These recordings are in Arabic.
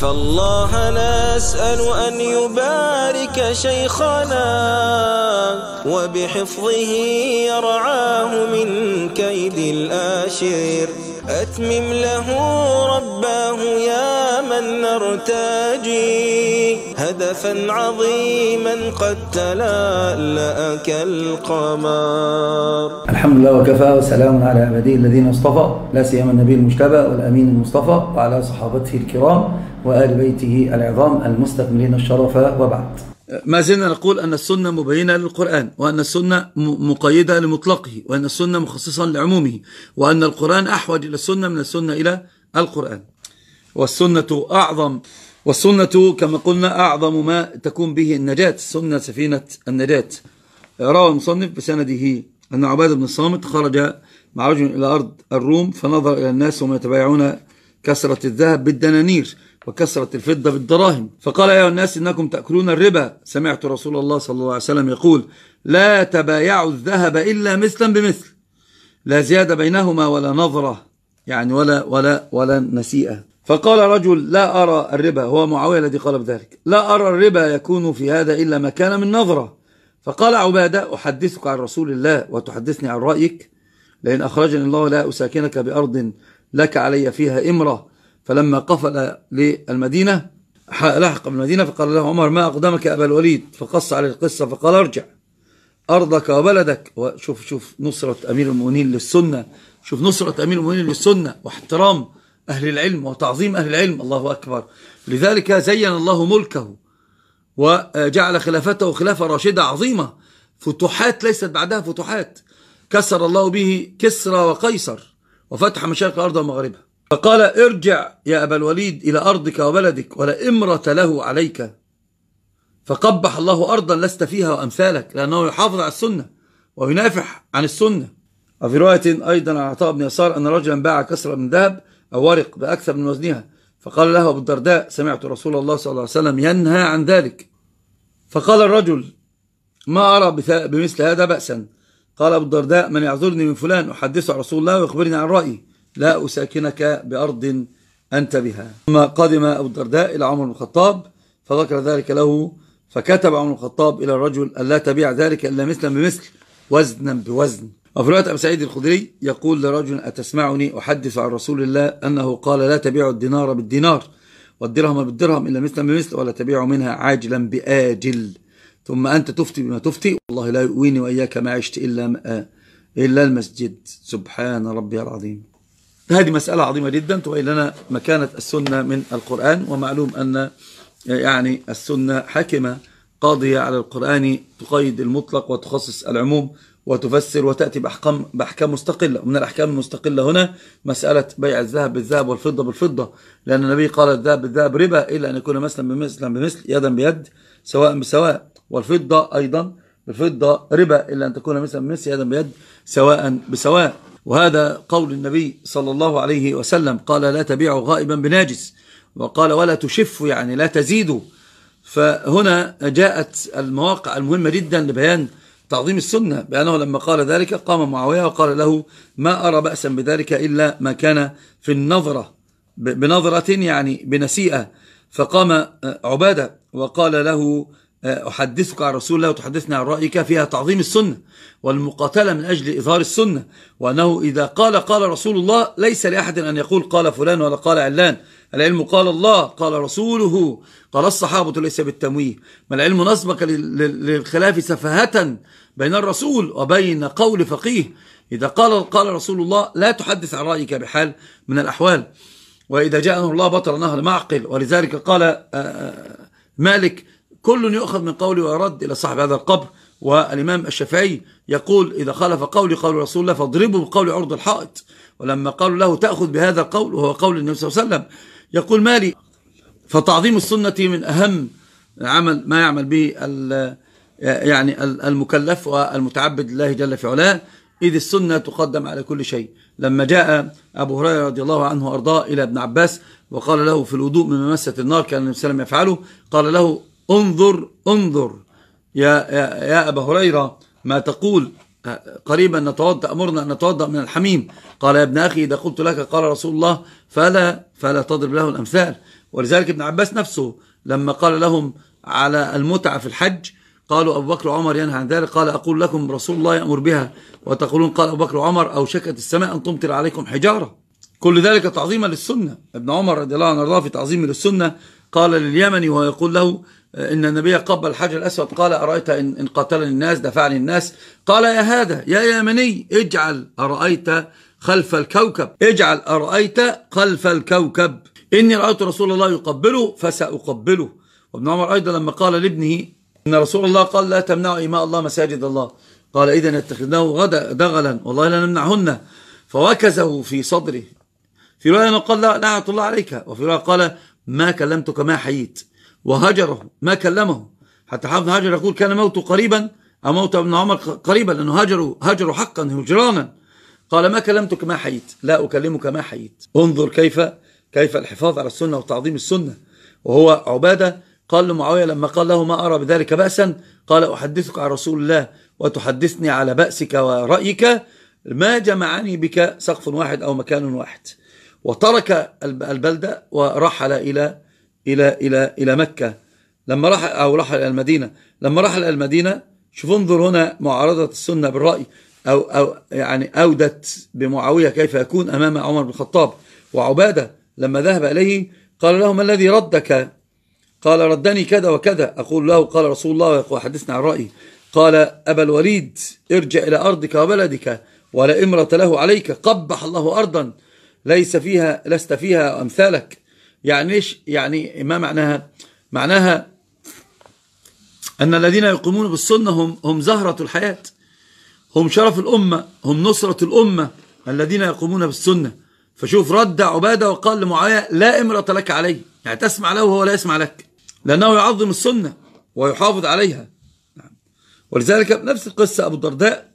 فالله نسأل أن يبارك شيخنا وبحفظه يرعاه من كيد الآشر أتمم له رباه يا من نرتجي هدفا عظيما قد تلألأ كالقمر الحمد لله وكفى وسلام على عباده الذين اصطفى لا سيما النبي المجتبى والأمين المصطفى وعلى صحابته الكرام وآل بيته العظام المستكملين الشرفاء وبعد ما زلنا نقول أن السنة مبينة للقرآن وأن السنة مقيدة لمطلقه وأن السنة مخصصا لعمومه وأن القرآن أحوج إلى السنة من السنة إلى القرآن والسنة أعظم والسنة كما قلنا أعظم ما تكون به النجاة السنة سفينة النجاة روى المصنف بسنده أن عباد بن الصامت خرج مع رجل إلى أرض الروم فنظر إلى الناس وما يتبايعون كسرة الذهب بالدنانير وكسرت الفضة بالدراهم فقال أيها الناس إنكم تأكلون الربا سمعت رسول الله صلى الله عليه وسلم يقول لا تبايعوا الذهب إلا مثلا بمثل لا زيادة بينهما ولا نظرة يعني ولا, ولا, ولا نسيئة فقال رجل لا أرى الربا هو معاوية الذي قال بذلك لا أرى الربا يكون في هذا إلا ما كان من نظرة فقال عبادة أحدثك عن رسول الله وتحدثني عن رأيك لئن أخرجني الله لا أساكنك بأرض لك علي فيها إمرة فلما قفل للمدينة لحق بالمدينة فقال له عمر ما أقدمك أبا الوليد فقص عليه القصة فقال ارجع أرضك وبلدك وشوف شوف نصرة أمير المؤمنين للسنة شوف نصرة أمير المؤمنين للسنة واحترام أهل العلم وتعظيم أهل العلم الله أكبر لذلك زين الله ملكه وجعل خلافته خلافة راشدة عظيمة فتوحات ليست بعدها فتوحات كسر الله به كسرى وقيصر وفتح مشارق الأرض ومغاربها فقال ارجع يا أبا الوليد إلى أرضك وبلدك ولا إمرة له عليك فقبح الله أرضا لست فيها وأمثالك لأنه يحافظ على السنة وينافح عن السنة وفي رواية أيضا عن عطاء بن يسار أن رجلا باع كسرة من ذهب أو ورق بأكثر من وزنها فقال له أبو الدرداء سمعت رسول الله صلى الله عليه وسلم ينهى عن ذلك فقال الرجل ما أرى بمثل هذا بأسا قال أبو الدرداء من يعذرني من فلان أحدثه رسول الله ويخبرني عن رأيي لا أساكنك بأرض أنت بها ثم قدم أبو الدرداء إلى عمر بن الخطاب فذكر ذلك له فكتب عمر بن الخطاب إلى الرجل ألا تبيع ذلك إلا مثلا بمثل وزنا بوزن وفي الوقت أبو سعيد الخدري يقول لرجل أتسمعني أحدث عن رسول الله أنه قال لا تبيع الدينار بالدينار والدرهم بالدرهم إلا مثلا بمثل ولا تبيع منها عاجلا بآجل ثم أنت تفتي بما تفتي والله لا يؤويني وإياك ما عشت إلا, إلا المسجد سبحان ربي العظيم هذه مسألة عظيمة جدا تبين لنا مكانة السنة من القرآن ومعلوم أن يعني السنة حكمة قاضية على القرآن تقيد المطلق وتخصص العموم وتفسر وتأتي بأحكام, بأحكام مستقلة ومن الأحكام المستقلة هنا مسألة بيع الذهب بالذهب والفضة بالفضة لأن النبي قال الذهب بالذهب ربا إلا أن يكون مثلا بمثلا بمثل يدا بيد سواء بسواء والفضة أيضا بالفضة ربا إلا أن تكون مثلا بمثل يدا بيد سواء بسواء وهذا قول النبي صلى الله عليه وسلم قال لا تبيعوا غائبا بناجس وقال ولا تشف يعني لا تزيدوا فهنا جاءت المواقع المهمة جدا لبيان تعظيم السنة بأنه لما قال ذلك قام معاوية وقال له ما أرى بأسا بذلك إلا ما كان في النظرة بنظرة يعني بنسيئة فقام عبادة وقال له آه، أحدثك عن رسول الله وتحدثني عن رأيك فيها تعظيم السنة والمقاتلة من أجل إظهار السنة وأنه إذا قال قال رسول الله ليس لأحد أن يقول قال فلان ولا قال علان العلم قال الله قال رسوله قال الصحابة ليس بالتمويه ما العلم نصبك للخلاف سفهة بين الرسول وبين قول فقيه إذا قال قال رسول الله لا تحدث عن رأيك بحال من الأحوال وإذا جاءه الله بطل نهر معقل ولذلك قال آه، آه، مالك كل يؤخذ من قولي ويرد إلى صاحب هذا القبر والإمام الشافعي يقول إذا خالف قولي قول رسول الله فاضربوا بقول عرض الحائط ولما قالوا له تأخذ بهذا القول وهو قول النبي صلى الله عليه وسلم يقول مالي فتعظيم السنة من أهم عمل ما يعمل به يعني المكلف والمتعبد لله جل في علاه إذ السنة تقدم على كل شيء لما جاء أبو هريرة رضي الله عنه وأرضاه إلى ابن عباس وقال له في الوضوء من ممسة النار كان النبي صلى الله عليه وسلم يفعله قال له انظر انظر يا, يا, أبا هريرة ما تقول آه، قريبا نتوضا تأمرنا أن نتوضا من الحميم قال يا ابن أخي إذا قلت لك قال رسول الله فلا, فلا تضرب له الأمثال ولذلك ابن عباس نفسه لما قال لهم على المتعة في الحج قالوا أبو بكر وعمر ينهى عن ذلك قال أقول لكم رسول الله يأمر بها وتقولون قال أبو بكر وعمر أو شكت السماء أن تمطر عليكم حجارة كل ذلك تعظيما للسنة ابن عمر رضي الله عنه في تعظيم للسنة قال لليمني ويقول له إن النبي قبل الحجر الأسود قال أرأيت إن, قاتلني قتلني الناس دفعني الناس قال يا هذا يا يمني اجعل أرأيت خلف الكوكب اجعل أرأيت خلف الكوكب إني رأيت رسول الله يقبله فسأقبله وابن عمر أيضا لما قال لابنه إن رسول الله قال لا تمنعوا إماء الله مساجد الله قال إذا اتخذناه غدا دغلا والله لا نمنعهن فوكزه في صدره في رواية قال لا لعنة الله عليك وفي رواية قال ما كلمتك ما حييت وهجره ما كلمه حتى حافظ هاجر يقول كان موته قريبا أو موت ابن عمر قريبا لأنه هجروا, هجره حقا هجرانا قال ما كلمتك ما حييت لا أكلمك ما حييت انظر كيف كيف الحفاظ على السنة وتعظيم السنة وهو عبادة قال لمعاوية لما قال له ما أرى بذلك بأسا قال أحدثك عن رسول الله وتحدثني على بأسك ورأيك ما جمعني بك سقف واحد أو مكان واحد وترك البلدة ورحل إلى إلى إلى إلى مكة لما رحل أو رحل إلى المدينة لما رحل إلى المدينة شوف انظر هنا معارضة السنة بالرأي أو أو يعني أودت بمعاوية كيف يكون أمام عمر بن الخطاب وعبادة لما ذهب إليه قال له ما الذي ردك قال ردني كذا وكذا أقول له قال رسول الله وحدثنا عن رأيي قال أبا الوليد ارجع إلى أرضك وبلدك ولا إمرة له عليك قبح الله أرضا ليس فيها لست فيها أمثالك يعني إيش يعني ما معناها معناها أن الذين يقيمون بالسنة هم, هم زهرة الحياة هم شرف الأمة هم نصرة الأمة الذين يقومون بالسنة فشوف رد عبادة وقال لمعاوية لا إمرة لك عليه يعني تسمع له وهو لا يسمع لك لأنه يعظم السنة ويحافظ عليها نعم. ولذلك نفس القصة أبو الدرداء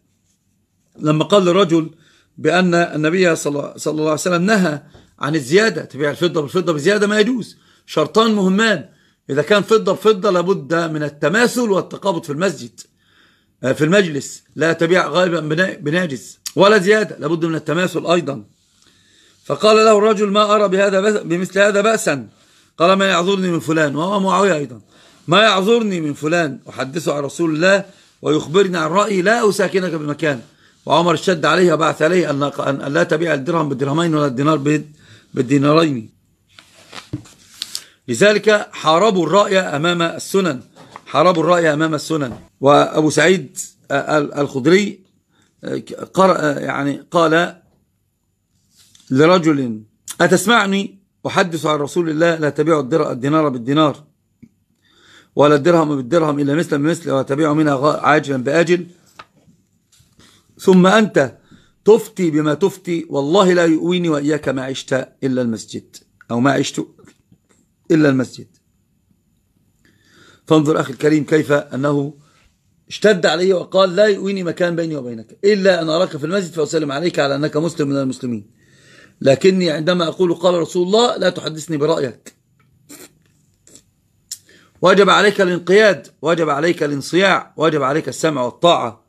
لما قال للرجل بأن النبي صلى الله عليه وسلم نهى عن الزيادة تبيع الفضة بالفضة بزيادة ما يجوز شرطان مهمان إذا كان فضة بفضة لابد من التماثل والتقابض في المسجد آه، في المجلس لا تبيع غالبا بناجز ولا زيادة لابد من التماثل أيضا فقال له الرجل ما أرى بهذا بمثل هذا بأسا قال ما يعذرني من فلان وهو معاوية أيضا ما يعذرني من فلان أحدثه عن رسول الله ويخبرني عن رأيي لا أساكنك بمكان وعمر اشتد عليه وبعث عليه أن لا تبيع الدرهم بالدرهمين ولا الدينار بالدينارين لذلك حاربوا الرأي أمام السنن حاربوا الرأي أمام السنن وأبو سعيد الخضري قرأ يعني قال لرجل أتسمعني أحدث عن رسول الله لا تبيع الدينار بالدينار ولا الدرهم بالدرهم إلا مثلا بمثل وتبيع منها عاجلا بآجل ثم أنت تفتي بما تفتي والله لا يؤويني وإياك ما عشت إلا المسجد أو ما عشت إلا المسجد فانظر أخي الكريم كيف أنه اشتد علي وقال لا يؤويني مكان بيني وبينك إلا أن أراك في المسجد فأسلم عليك على أنك مسلم من المسلمين لكني عندما أقول قال رسول الله لا تحدثني برأيك وجب عليك الانقياد وجب عليك الانصياع وجب عليك السمع والطاعة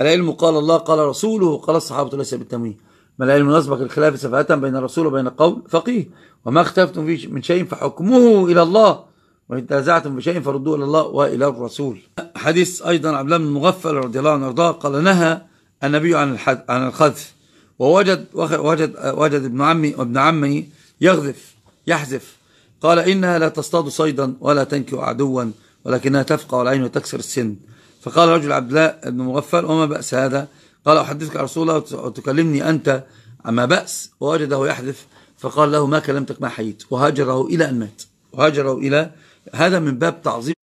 العلم قال الله قال رسوله قال الصحابة ليس بالتمويه ما العلم نسبك الخلاف سفاهة بين الرسول وبين القول فقيه وما اختلفتم فيه من شيء فحكمه إلى الله وإن تنازعتم بشيء فردوه إلى الله وإلى الرسول حديث أيضا عبد الله بن مغفل رضي الله عنه وارضاه قال نهى النبي عن عن الخذف ووجد وجد وجد ابن عمي وابن عمه يغذف يحذف قال إنها لا تصطاد صيدا ولا تنكي عدوا ولكنها تفقع العين وتكسر السن فقال رجل عبد الله بن مغفل وما بأس هذا قال أحدثك رسول الله وتكلمني أنت عما بأس ووجده يحدث فقال له ما كلمتك ما حييت وهاجره إلى أن مات وهاجره إلى هذا من باب تعظيم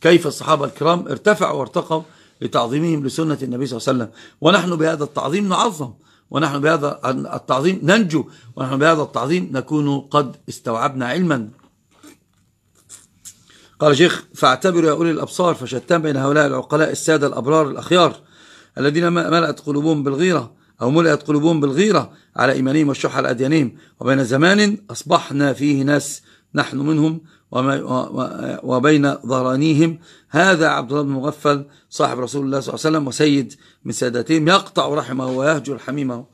كيف الصحابة الكرام ارتفعوا وارتقوا لتعظيمهم لسنة النبي صلى الله عليه وسلم ونحن بهذا التعظيم نعظم ونحن بهذا التعظيم ننجو ونحن بهذا التعظيم نكون قد استوعبنا علما قال شيخ فاعتبروا يا أولي الأبصار فشتم بين هؤلاء العقلاء السادة الأبرار الأخيار الذين ملأت قلوبهم بالغيرة أو ملأت قلوبهم بالغيرة على إيمانهم والشح على أديانهم وبين زمان أصبحنا فيه ناس نحن منهم وبين ظهرانيهم هذا عبد الله بن مغفل صاحب رسول الله صلى الله عليه وسلم وسيد من سادتهم يقطع رحمه ويهجر حميمه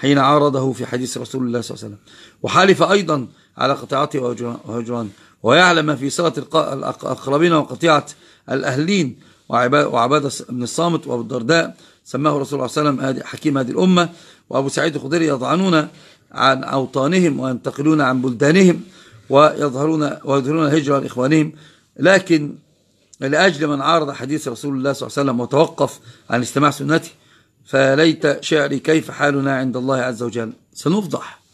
حين عارضه في حديث رسول الله صلى الله عليه وسلم وحالف أيضا على قطيعته وهجران ويعلم ما في صلة الأقربين وقطيعة الأهلين وعبادة بن الصامت وأبو الدرداء سماه رسول الله صلى الله عليه وسلم حكيم هذه الأمة وأبو سعيد الخدري يضعنون عن أوطانهم وينتقلون عن بلدانهم ويظهرون ويظهرون الهجرة لإخوانهم لكن لأجل من عارض حديث رسول الله صلى الله عليه وسلم وتوقف عن استماع سنته فليت شعري كيف حالنا عند الله عز وجل سنفضح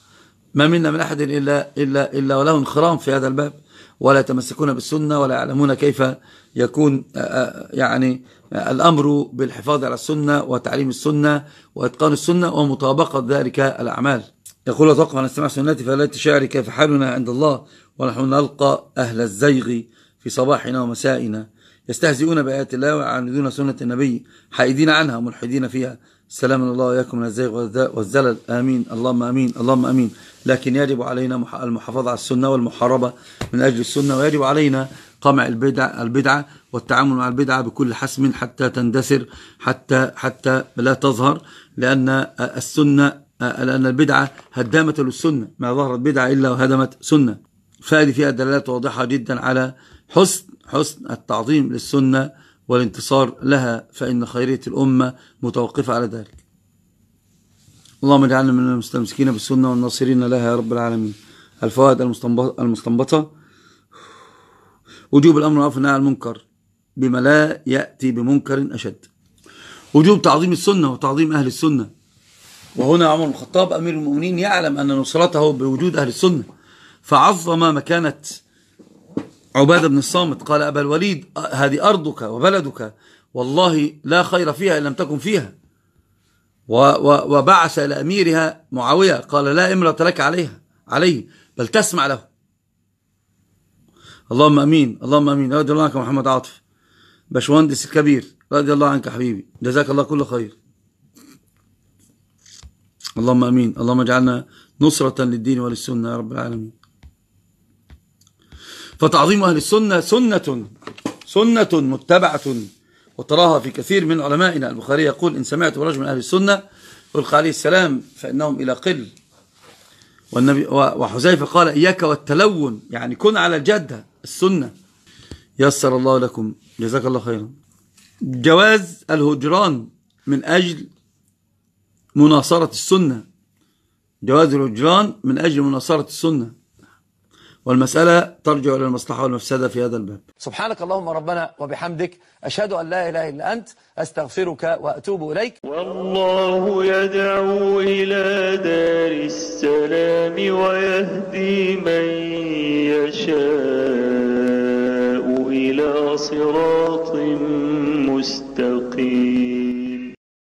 ما منا من أحد إلا, إلا, إلا وله انخرام في هذا الباب ولا يتمسكون بالسنة ولا يعلمون كيف يكون آه، آه، يعني آه، الأمر بالحفاظ على السنة وتعليم السنة وإتقان السنة ومطابقة ذلك الأعمال يقول توقف عن استماع سنتي فليت شعري كيف حالنا عند الله ونحن نلقى أهل الزيغ في صباحنا ومسائنا يستهزئون بآيات الله ويعاندون سنة النبي حائدين عنها ملحدين فيها السلام الله وإياكم من الزيغ والزلل آمين اللهم آمين اللهم آمين لكن يجب علينا المحافظة على السنة والمحاربة من أجل السنة ويجب علينا قمع البدع البدعة والتعامل مع البدعة بكل حسم حتى تندثر حتى حتى لا تظهر لأن السنة لأن البدعة هدامة للسنة ما ظهرت بدعة إلا وهدمت سنة فهذه فيها دلالات واضحة جدا على حسن حسن التعظيم للسنة والانتصار لها فإن خيرية الأمة متوقفة على ذلك اللهم اجعلنا من المستمسكين بالسنة والناصرين لها يا رب العالمين الفوائد المستنبطة وجوب الأمر والعفو عن المنكر بما لا يأتي بمنكر أشد وجوب تعظيم السنة وتعظيم أهل السنة وهنا عمر الخطاب أمير المؤمنين يعلم أن نصرته بوجود أهل السنة فعظم مكانة عبادة بن الصامت قال أبا الوليد هذه أرضك وبلدك والله لا خير فيها إن لم تكن فيها وبعث إلى أميرها معاوية قال لا إمرة لك عليها عليه بل تسمع له اللهم أمين اللهم أمين رضي الله عنك محمد عاطف باشمهندس الكبير رضي الله عنك حبيبي جزاك الله كل خير اللهم أمين اللهم اجعلنا نصرة للدين وللسنة يا رب العالمين فتعظيم أهل السنة سنة سنة متبعة وتراها في كثير من علمائنا البخاري يقول إن سمعت رجل من أهل السنة ألقى عليه السلام فإنهم إلى قل والنبي وحذيفة قال إياك والتلون يعني كن على الجدة السنة يسر الله لكم جزاك الله خيرا جواز الهجران من أجل مناصرة السنة جواز الهجران من أجل مناصرة السنة والمسألة ترجع إلى المصلحة والمفسدة في هذا الباب سبحانك اللهم ربنا وبحمدك أشهد أن لا إله إلا أنت أستغفرك وأتوب إليك والله يدعو إلى دار السلام ويهدي من يشاء إلى صراط مستقيم